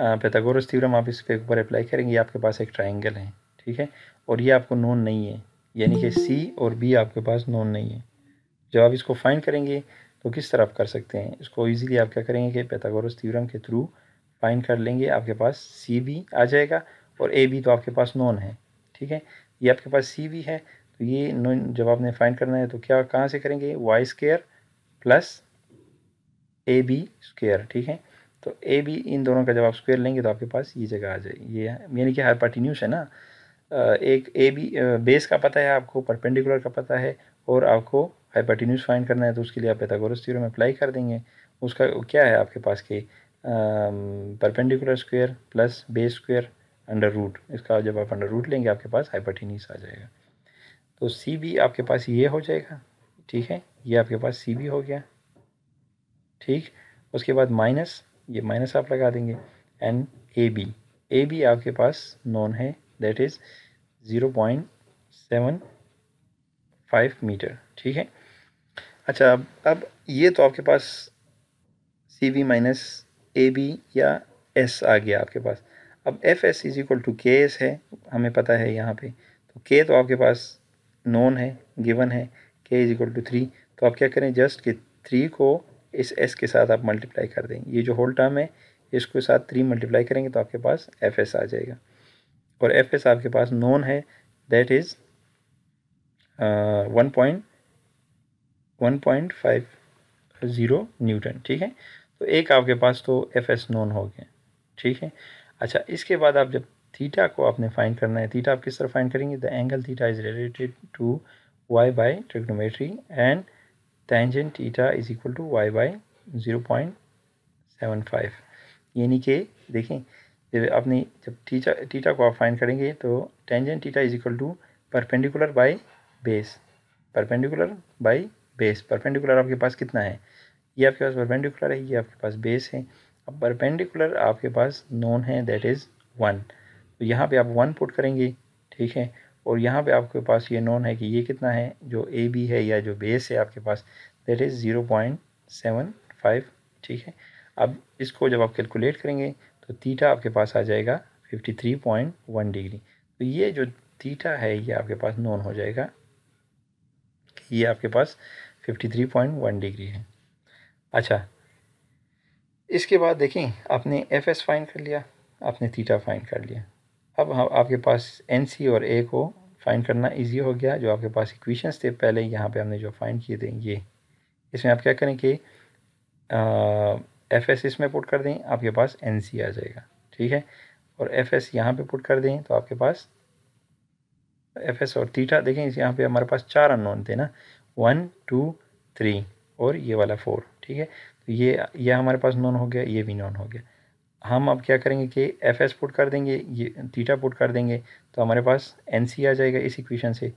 पैथागोरस थ्योरम आप इस पे ऊपर अप्लाई करेंगे आपके पास एक ट्राइंगल है ठीक है और ये आपको नोन नहीं है यानी कि सी और बी आपके पास नोन नहीं है जब आप इसको फाइंड करेंगे तो किस तरह आप कर सकते हैं इसको इजीली आप क्या करेंगे कि पैथागोरस थ्योरम के थ्रू फाइंड कर लेंगे आपके पास सी भी आ जाएगा और ए भी तो आपके पास नॉन है ठीक है ये आपके पास सी भी है तो ये नॉन जब आपने फाइंड करना है तो क्या कहाँ से करेंगे Y square plus A B square ठीक है तो ए बी इन दोनों का जब आप स्क्वेयर लेंगे तो आपके पास ये जगह आ जाएगी ये यानी कि न्यूज है ना एक ए बी बेस का पता है आपको परपेंडिकुलर का पता है और आपको हाइपाटिन्यूस फाइंड करना है तो उसके लिए आप पैथागोरस थ्योरम अप्लाई कर देंगे उसका क्या है आपके पास के perpendicular square plus base square under root इसका जब आप अंडर रूट लेंगे आपके पास हाइपर्टिन्यूस आ जाएगा तो सी बी आपके पास ये हो जाएगा ठीक है ये आपके पास सी बी हो गया ठीक उसके बाद माइनस ये माइनस आप लगा देंगे and A B A B आपके पास नॉन है that is zero point seven five metre ठीक है अच्छा अब अब ये तो आपके पास C B minus A B या एस आ गया आपके पास अब F S is equal to K S है हमें पता है यहाँ पे तो के तो आपके पास नॉन है गिवन है के इज इक्वल टू थ्री तो आप क्या करें जस्ट कि थ्री को इस एस के साथ आप मल्टीप्लाई कर देंगे ये जो होल टर्म है इसके साथ थ्री मल्टीप्लाई करेंगे तो आपके पास एफ एस आ जाएगा और एफ एस आपके पास नॉन है that is one point one point five zero newton ठीक है तो एक आपके पास तो एफ एस नॉन हो गया ठीक है अच्छा इसके बाद आप जब थीटा को आपने फाइंड करना है थीटा आप किस तरह फाइंड करेंगे the angle theta is related to Y by trigonometry and tangent eta is equal to Y by zero point seven five यानी कि देखें जब अपनी जब टीटा टीटा को आप फाइन करेंगे तो tangent theta is equal to perpendicular by base perpendicular by base perpendicular आपके पास कितना है ये आपके पास परपेंडिकुलर है ये आपके पास बेस है अब परपेंडिकुलर आपके पास नॉन है दैट इज़ वन तो यहाँ पे आप वन पुट करेंगे ठीक है और यहाँ पे आपके पास ये नॉन है कि ये कितना है जो ए बी है या जो बेस है आपके पास that is zero point seven five ठीक है अब इसको जब आप कैलकुलेट करेंगे तो थीटा आपके पास आ जाएगा fifty three point one degree तो ये जो थीटा है ये आपके पास नॉन हो जाएगा ये आपके पास fifty three point one degree है अच्छा इसके बाद देखें आपने एफ एस फाइन कर लिया आपने थीटा फाइन कर लिया अब हम आपके पास एन सी और ए को फाइंड करना इजी हो गया जो आपके पास इक्वेशंस थे पहले यहाँ पे हमने जो फाइंड किए थे ये इसमें आप क्या करें कि एफ एस इसमें पुट कर दें आपके पास एन सी आ जाएगा ठीक है और एफ एस यहाँ पर पुट कर दें तो आपके पास एफ एस और थीटा देखें इस यहाँ पर हमारे पास चार अननोन थे ना वन टू थ्री और ये वाला फोर ठीक है तो ये यह हमारे पास नॉन हो गया ये भी नॉन हो गया हम अब क्या करेंगे कि एफ एस पुट कर देंगे ये थीटा पुट कर देंगे तो हमारे पास एन सी आ जाएगा इस इक्वेशन से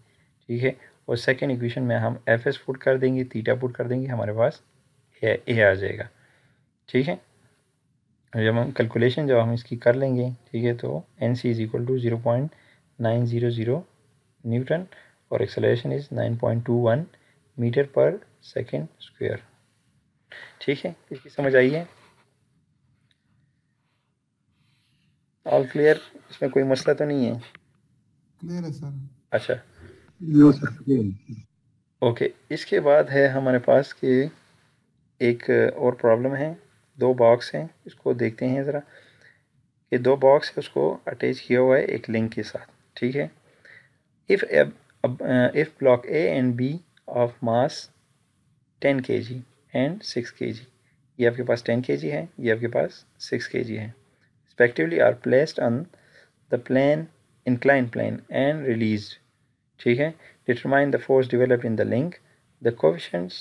ठीक है और सेकेंड इक्वेशन में हम एफ एस पुट कर देंगे थीटा पुट कर देंगे हमारे पास ए ए आ जाएगा ठीक है जब हम कैलकुलेशन जब हम इसकी कर लेंगे ठीक है तो N C is equal to zero point nine zero zero newton और acceleration is nine point two one metre per second square ठीक है इसकी समझ आई है ऑल क्लियर इसमें कोई मसला तो नहीं है क्लियर है सर अच्छा ओके इसके बाद है हमारे पास कि एक और प्रॉब्लम है दो बॉक्स हैं इसको देखते हैं ज़रा ये दो बॉक्स है उसको अटैच किया हुआ है एक लिंक के साथ ठीक है if if block A and B of mass ten K G and six के जी ये आपके पास टेन के जी है ये आपके पास सिक्स के जी है respectively are placed on the plane inclined plane and released ठीक है determine the force developed in the link the coefficients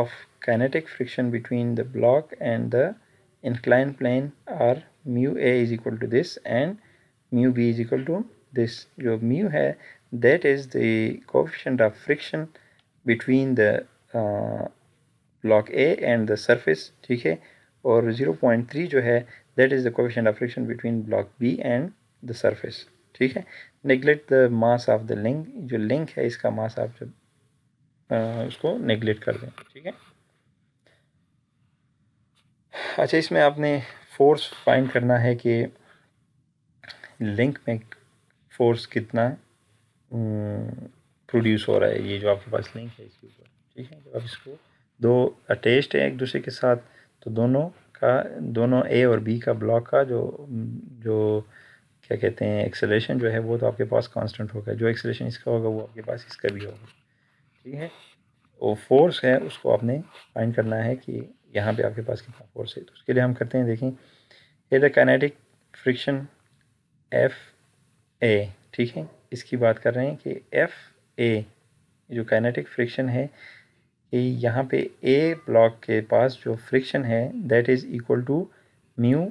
of kinetic friction between the block and the inclined plane are mu a is equal to this and mu b is equal to this your mu here that is the coefficient of friction between the uh, block A and the surface ठीक है और 0.3 जो है that is the coefficient of friction between block B and the surface ठीक है neglect the mass of the link जो link है इसका मास आप जब उसको नेगलेक्ट कर दें ठीक है अच्छा इसमें आपने फोर्स फाइंड करना है कि लिंक में फोर्स कितना प्रोड्यूस हो रहा है ये जो आपके पास लिंक है इसके ऊपर ठीक है जब आप इसको दो अटैच्ड है एक दूसरे के साथ तो दोनों का दोनों ए और बी का ब्लॉक का जो जो क्या कहते हैं एक्सेलेशन जो है वो तो आपके पास कांस्टेंट होगा जो एक्सेलेशन इसका होगा वो आपके पास इसका भी होगा ठीक है वो फोर्स है उसको आपने फाइंड करना है कि यहाँ पे आपके पास कितना फोर्स है तो उसके लिए हम करते हैं देखें ये the kinetic friction F A ठीक है इसकी बात कर रहे हैं कि एफ ए जो कैनेटिक फ्रिक्शन है यहाँ पे ए ब्लॉक के पास जो फ्रिक्शन है that is equal to mu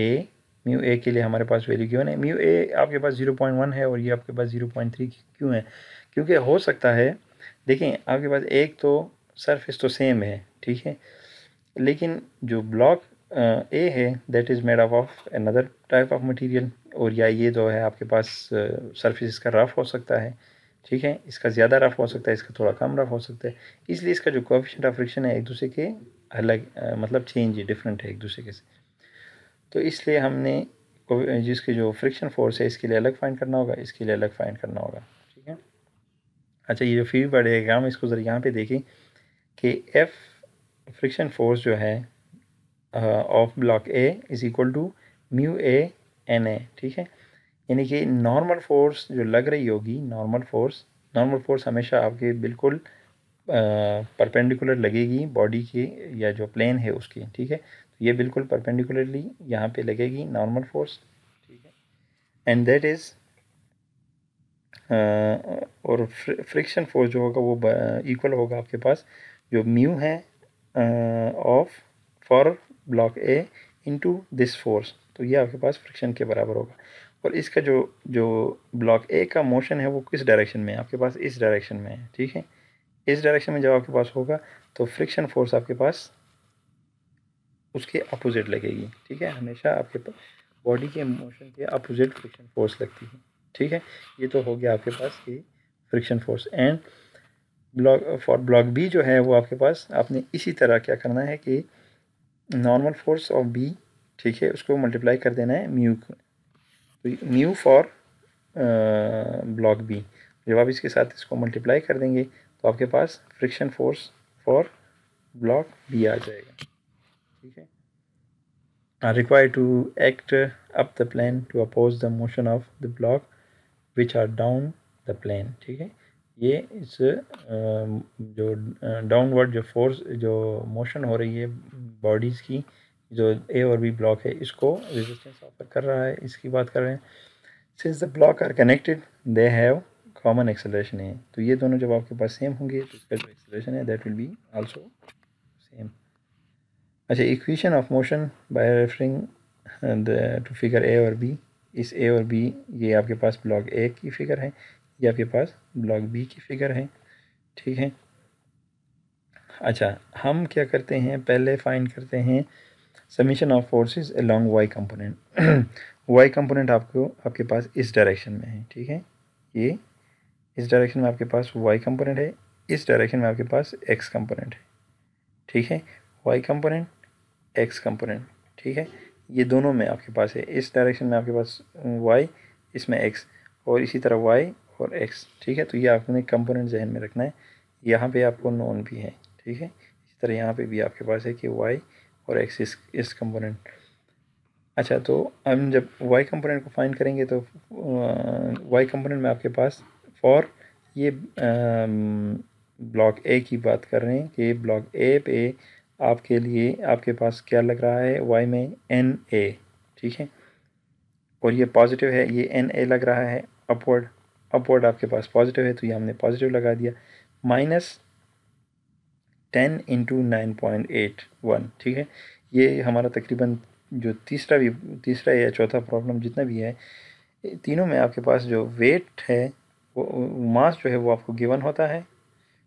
A mu A के लिए हमारे पास वैल्यू क्यों है म्यू ए आपके पास ज़ीरो पॉइंट वन है और ये आपके पास ज़ीरो पॉइंट थ्री क्यों है क्योंकि हो सकता है देखें आपके पास एक तो सरफेस तो सेम है ठीक है लेकिन जो ब्लॉक ए है that is made up of another type of material और या ये जो है आपके पास सर्फिस इसका रफ हो सकता है ठीक है इसका ज़्यादा रफ हो सकता है इसका थोड़ा कम रफ हो सकता है इसलिए इसका जो कोफिशेंट ऑफ फ्रिक्शन है एक दूसरे के अलग मतलब चेंज है डिफरेंट है एक दूसरे के से तो इसलिए हमने जिसकी जो फ्रिक्शन फोर्स है इसके लिए अलग फाइंड करना होगा इसके लिए अलग फाइंड करना होगा ठीक है अच्छा ये जो फी बा डायग्राम इसको ज़रा यहाँ पर देखें कि एफ फ्रिक्शन फोर्स जो है of block A is equal to mu A N A ठीक है यानी कि नॉर्मल फोर्स जो लग रही होगी नॉर्मल फोर्स नॉर्मल फोर्स हमेशा आपके बिल्कुल परपेंडिकुलर लगेगी बॉडी के या जो प्लेन है उसकी ठीक है तो ये बिल्कुल परपेंडिकुलरली यहाँ पे लगेगी नॉर्मल फोर्स ठीक है एंड देट इज़ और फ्रिक्शन फोर्स जो होगा वो इक्वल होगा आपके पास जो म्यू है of for block A into this force तो ये आपके पास फ्रिक्शन के बराबर होगा और इसका जो जो ब्लॉक ए का मोशन है वो किस डायरेक्शन में है आपके पास इस डायरेक्शन में है ठीक है इस डायरेक्शन में जब आपके पास होगा तो फ्रिक्शन फोर्स आपके पास उसके अपोजिट लगेगी ठीक है हमेशा आपके पास बॉडी के मोशन के अपोजिट फ्रिक्शन फोर्स लगती है ठीक है ये तो हो गया आपके पास ये friction force and block for block B जो है वो आपके पास आपने इसी तरह क्या करना है कि नॉर्मल फोर्स ऑफ बी ठीक है उसको मल्टीप्लाई कर देना है म्यू तो न्यू फॉर ब्लॉक बी जब आप इसके साथ इसको मल्टीप्लाई कर देंगे तो आपके पास friction force for block B आ जाएगा ठीक है require to act up the plane to oppose the motion of the block which are down the plane ठीक है ये इस जो डाउनवर्ड जो फोर्स जो मोशन हो रही है बॉडीज़ की जो ए और बी ब्लॉक है इसको रेजिस्टेंस ऑफर कर रहा है इसकी बात कर रहे हैं since the block are connected they have common acceleration है तो ये दोनों जब आपके पास सेम होंगे तो इसका जो एक्सेलरेशन है that will be also same अच्छा equation of motion by referring to figure A और बी इस ए और बी ये आपके पास ब्लॉक ए की फिगर है ये आपके पास ब्लॉक बी की फिगर है ठीक है अच्छा हम क्या करते हैं पहले फाइंड करते हैं summation of forces along Y component Y component आपको आपके पास इस डायरेक्शन में है ठीक है ये इस डायरेक्शन में आपके पास वाई कंपोनेंट है इस डायरेक्शन में आपके पास एक्स कंपोनेंट है ठीक है वाई कंपोनेंट एक्स कंपोनेंट ठीक है ये दोनों में आपके पास है इस डायरेक्शन में आपके पास वाई इसमें एक्स और इसी तरह वाई और एक्स ठीक है तो ये आपने कंपोनेंट जहन में रखना है यहाँ पे आपको नॉन भी है ठीक है इसी तरह यहाँ पे भी आपके पास है कि वाई और एक्स इस इस कंपोनेंट अच्छा तो हम जब वाई कंपोनेंट को फाइंड करेंगे तो वाई कंपोनेंट में आपके पास फॉर ये ब्लॉक ए की बात कर रहे हैं कि ब्लॉक ए पे आपके लिए आपके पास क्या लग रहा है वाई में एन ए ठीक है और ये पॉजिटिव है ये एन ए लग रहा है अपवर्ड अपवर्ड आपके पास पॉजिटिव है तो ये हमने पॉजिटिव लगा दिया minus ten into nine point eight one ठीक है ये हमारा तकरीबन जो तीसरा भी तीसरा या चौथा प्रॉब्लम जितना भी है तीनों में आपके पास जो वेट है वो मास जो है वो आपको गिवन होता है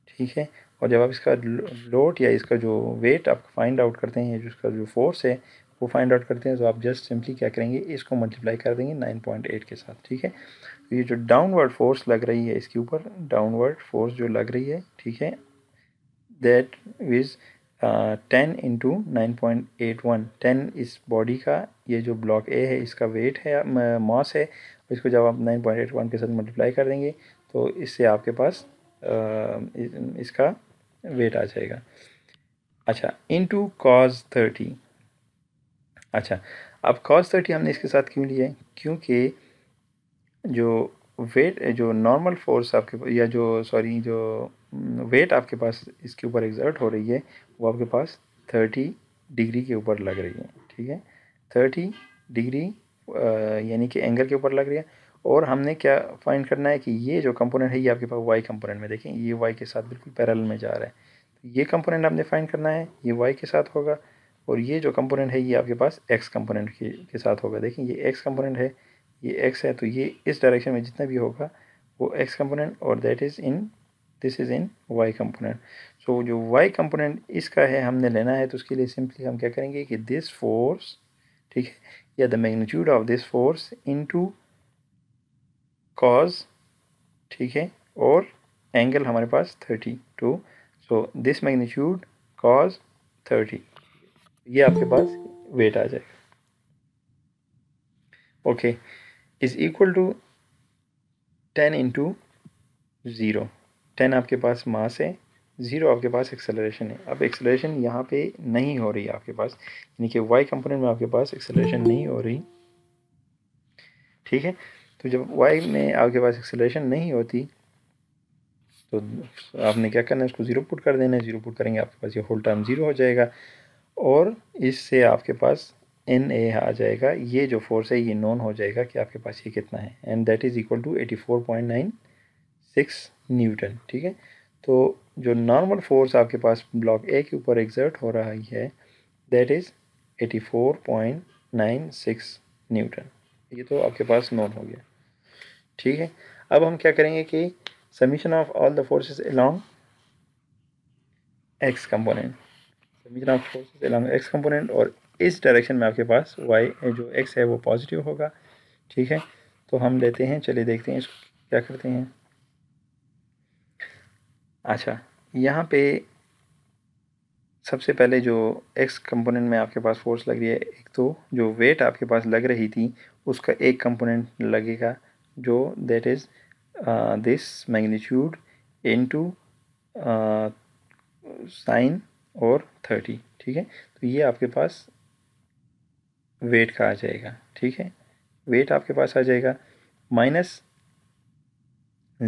ठीक है और जब आप इसका लोड या इसका जो वेट आप फाइंड आउट करते हैं इसका जो फोर्स है वो फाइंड आउट करते हैं तो आप जस्ट सिंपली क्या करेंगे इसको मल्टीप्लाई कर देंगे नाइन पॉइंट एट के साथ ठीक है तो ये जो डाउनवर्ड फोर्स लग रही है इसके ऊपर डाउनवर्ड फोर्स जो लग रही है ठीक है that is ten into nine point eight one ten इस बॉडी का ये जो ब्लॉक ए है इसका वेट है मॉस है इसको जब आप नाइन पॉइंट एट वन के साथ मल्टीप्लाई कर देंगे तो इससे आपके पास uh, इस, इसका वेट आ जाएगा अच्छा इंटू कॉज थर्टी अच्छा अब कॉज थर्टी हमने इसके साथ क्यों लिया है क्योंकि जो वेट जो नॉर्मल फोर्स आपके या जो सॉरी जो वेट आपके पास इसके ऊपर एग्जर्ट हो रही है वो आपके पास थर्टी डिग्री के ऊपर लग रही है ठीक है थर्टी डिग्री यानी कि एंगल के ऊपर लग रही है और हमने क्या फाइंड करना है कि ये जो कंपोनेंट है ये आपके पास वाई कंपोनेंट में देखें ये वाई के साथ बिल्कुल पैरल में जा रहा है तो ये कंपोनेंट आपने फाइंड करना है ये वाई के साथ होगा और ये जो कंपोनेंट है ये आपके पास एक्स कंपोनेंट के, के साथ होगा देखें ये एक्स कंपोनेंट है ये एक्स है तो ये इस डायरेक्शन में जितना भी होगा वो एक्स कंपोनेंट और that is in this is in Y component so जो वाई कंपोनेंट इसका है हमने लेना है तो उसके लिए सिंपली हम क्या करेंगे कि दिस फोर्स ठीक है या the magnitude of this force into cos ठीक है और एंगल हमारे पास thirty two so this magnitude cos thirty ये आपके पास वेट आ जाएगा okay is equal to ten into zero ten आपके पास मास है ज़ीरो आपके पास एक्सेलरेशन है अब एक्सेलरेशन यहाँ पे नहीं हो रही आपके पास यानी कि वाई कंपोनेंट में आपके पास एक्सेलरेशन नहीं हो रही ठीक है तो जब वाई में आपके पास एक्सेलरेशन नहीं होती तो आपने क्या करना है उसको ज़ीरो पुट कर देना है ज़ीरो पुट करेंगे आपके पास ये होल टर्म ज़ीरो हो जाएगा और इससे आपके पास एन ए आ जाएगा ये जो फोर्स है ये नॉन हो जाएगा कि आपके पास ये कितना है and that is equal to eighty four point nine six newton ठीक है तो जो नॉर्मल फोर्स आपके पास ब्लॉक ए के ऊपर एग्जर्ट हो रहा है that is eighty four point nine six newton ये तो आपके पास नोट हो गया ठीक है अब हम क्या करेंगे कि summation of all the forces along x component summation of forces along x component और इस डायरेक्शन में आपके पास वाई जो एक्स है वो पॉजिटिव होगा ठीक है तो हम लेते हैं चलिए देखते हैं इसको क्या करते हैं अच्छा यहाँ पे सबसे पहले जो एक्स कंपोनेंट में आपके पास फोर्स लग रही है एक तो जो वेट आपके पास लग रही थी उसका एक कंपोनेंट लगेगा जो that is this magnitude into sine और थर्टी ठीक है तो ये आपके पास वेट का आ जाएगा ठीक है वेट आपके पास आ जाएगा minus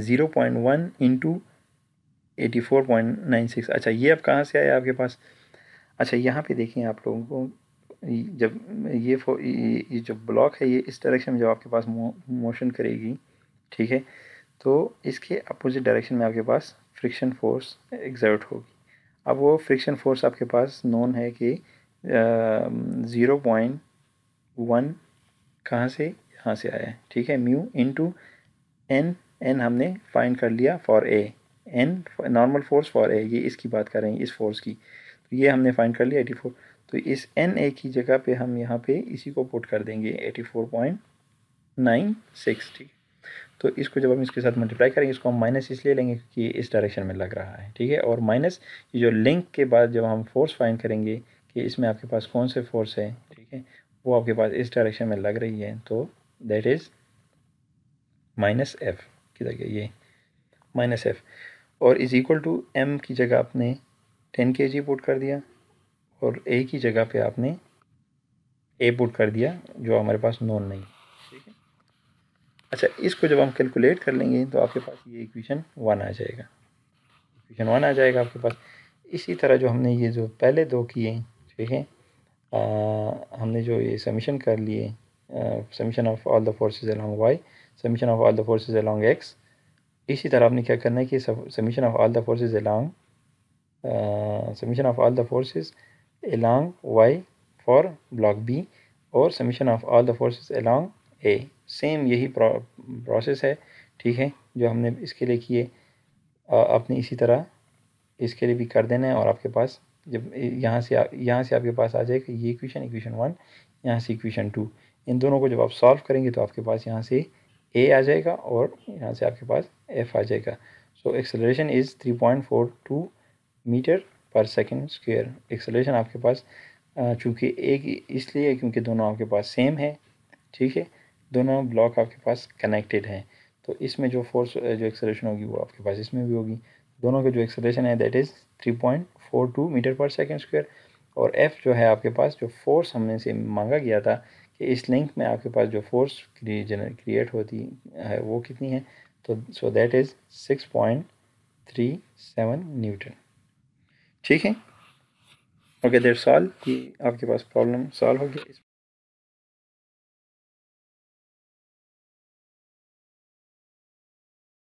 zero point one into eighty four point nine six अच्छा ये अब कहाँ से आया आपके पास अच्छा यहाँ पे देखें आप लोगों को जब ये फो ये जो ब्लॉक है ये इस डायरेक्शन में जब आपके पास मोशन करेगी ठीक है तो इसके अपोजिट डायरेक्शन में आपके पास फ्रिक्शन फोर्स एग्जर्ट होगी अब वो फ्रिक्शन फोर्स आपके पास नोन है कि ज़ीरो पॉइंट वन कहाँ से यहाँ से आया है ठीक है म्यू इनटू एन एन हमने फाइंड कर लिया for A N normal force for A ये इसकी बात कर रहे हैं इस फोर्स की तो ये हमने फाइंड कर लिया एटी फोर तो इस एन ए की जगह पे हम यहाँ पे इसी को पुट कर देंगे eighty four point nine six ठीक तो इसको जब हम इसके साथ मल्टीप्लाई करेंगे इसको हम माइनस इसलिए लेंगे कि ये इस डायरेक्शन में लग रहा है ठीक है और माइनस ये जो लिंक के बाद जब हम फोर्स फाइंड करेंगे कि इसमें आपके पास कौन से फोर्स है ठीक है वो आपके पास इस डायरेक्शन में लग रही है तो दैट इज़ माइनस एफ किधर गया ये माइनस एफ़ और इज़ इक्वल टू एम की जगह आपने टेन के जी पुट कर दिया और ए की जगह पे आपने ए पुट कर दिया जो हमारे पास नॉन नहीं ठीक है अच्छा इसको जब हम कैलकुलेट कर लेंगे तो आपके पास ये इक्वेशन वन आ जाएगा इक्वेशन वन आ जाएगा आपके पास इसी तरह जो हमने ये जो पहले दो किए ठीक है हमने जो ये समीशन कर लिए summation of all the forces along Y summation of all the forces along X इसी तरह आपने क्या करना है कि summation of all the forces along summation of all the forces along Y for block B और summation of all the forces along A same यही process है ठीक है जो हमने इसके लिए किए आपने इसी तरह इसके लिए भी कर देना है और आपके पास जब यहाँ से यहाँ से आपके पास आ जाएगा ये इक्वेशन इक्वेशन वन यहाँ से इक्वेशन टू इन दोनों को जब आप सॉल्व करेंगे तो आपके पास यहाँ से ए आ जाएगा और यहाँ से आपके पास एफ आ जाएगा so acceleration is three point four two metre per second square acceleration आपके पास चूँकि एक इसलिए क्योंकि दोनों आपके पास सेम है ठीक है दोनों ब्लॉक आपके पास कनेक्टेड हैं तो इसमें जो फोर्स जो एक्सेलरेशन होगी वो आपके पास इसमें भी होगी दोनों का जो एक्सेलरेशन है that is three point four two metre per second square और एफ़ जो है आपके पास जो फोर्स हमने से मांगा गया था कि इस लिंक में आपके पास जो फोर्स क्रिएट होती है वो कितनी है तो so that is six point three seven newton ठीक है ओके देर सॉल्व कि आपके पास प्रॉब्लम सॉल्व होगी